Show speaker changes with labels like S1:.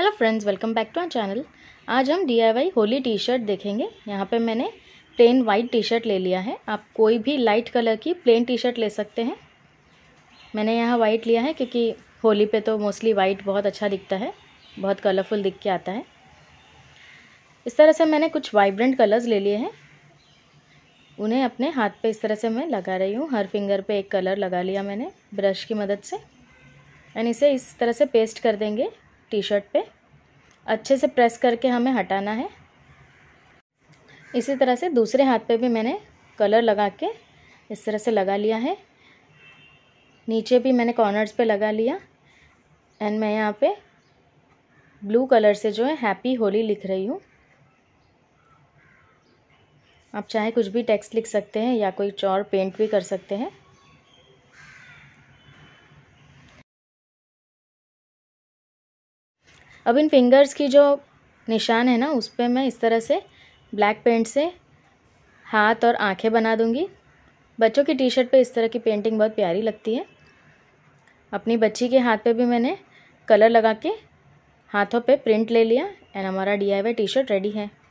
S1: hello friends welcome back to our channel आज हम D Holi T shirt देखेंगे यहाँ पे मैंने प्लेन वाइट टी शर्ट ले लिया है आप कोई भी लाइट कलर की प्लेन टी शर्ट ले सकते हैं मैंने यहाँ वाइट लिया है क्योंकि होली पे तो मोस्टली वाइट बहुत अच्छा दिखता है बहुत कलरफुल दिख के आता है इस तरह से मैंने कुछ वाइब्रेंट कलर्स ले लिए हैं उन्हें अपने हाथ पे इस तरह से मैं लगा रही हूँ हर फिंगर पे एक कलर लगा लिया मैंने ब्रश की मदद से एंड इसे इस तरह से पेस्ट कर देंगे टी शर्ट पे अच्छे से प्रेस करके हमें हटाना है इसी तरह से दूसरे हाथ पे भी मैंने कलर लगा के इस तरह से लगा लिया है नीचे भी मैंने कॉर्नर्स पे लगा लिया एंड मैं यहाँ पे ब्लू कलर से जो है हैप्पी होली लिख रही हूँ आप चाहे कुछ भी टेक्स्ट लिख सकते हैं या कोई और पेंट भी कर सकते हैं अब इन फिंगर्स की जो निशान है ना उस पर मैं इस तरह से ब्लैक पेंट से हाथ और आंखें बना दूंगी बच्चों की टी शर्ट पर इस तरह की पेंटिंग बहुत प्यारी लगती है अपनी बच्ची के हाथ पे भी मैंने कलर लगा के हाथों पे प्रिंट ले लिया एंड हमारा D I T shirt ready है